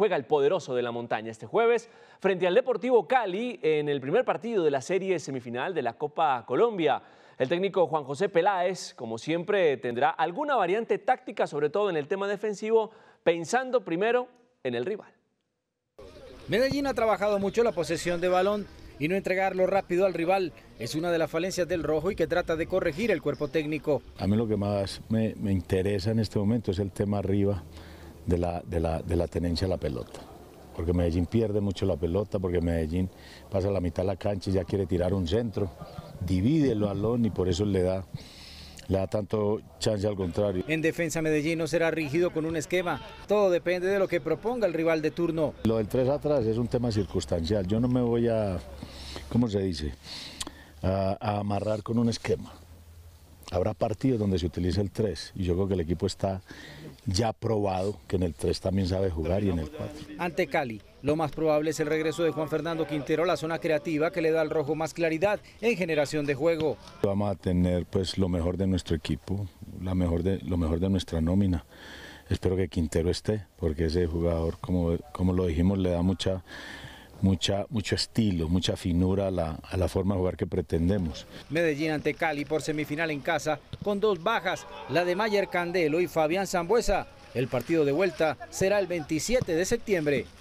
juega el poderoso de la montaña este jueves frente al Deportivo Cali en el primer partido de la serie semifinal de la Copa Colombia. El técnico Juan José Peláez, como siempre, tendrá alguna variante táctica, sobre todo en el tema defensivo, pensando primero en el rival. Medellín ha trabajado mucho la posesión de balón y no entregarlo rápido al rival. Es una de las falencias del rojo y que trata de corregir el cuerpo técnico. A mí lo que más me, interesa en este momento es el tema arriba de la, tenencia de la pelota. Porque Medellín pierde mucho la pelota, porque Medellín pasa la mitad de la cancha y ya quiere tirar un centro, divide el balón y por eso le da le da tanto chance al contrario. En defensa Medellín no será rígido con un esquema, todo depende de lo que proponga el rival de turno. Lo del tres atrás es un tema circunstancial, yo no me voy a, ¿cómo se dice?, a amarrar con un esquema habrá partidos donde se utilice el 3 y yo creo que el equipo está ya probado que en el 3 también sabe jugar y en el 4. Ante Cali, lo más probable es el regreso de Juan Fernando Quintero a la zona creativa que le da al rojo más claridad en generación de juego. Vamos a tener pues lo mejor de nuestro equipo, la mejor de, lo mejor de nuestra nómina. Espero que Quintero esté, porque ese jugador, como, como lo dijimos, le da mucha mucha, mucho estilo, mucha finura a la, a la forma de jugar que pretendemos. Medellín ante Cali por semifinal en casa, con dos bajas, la de Mayer Candelo y Fabián Zambuesa. El partido de vuelta será el 27 de septiembre.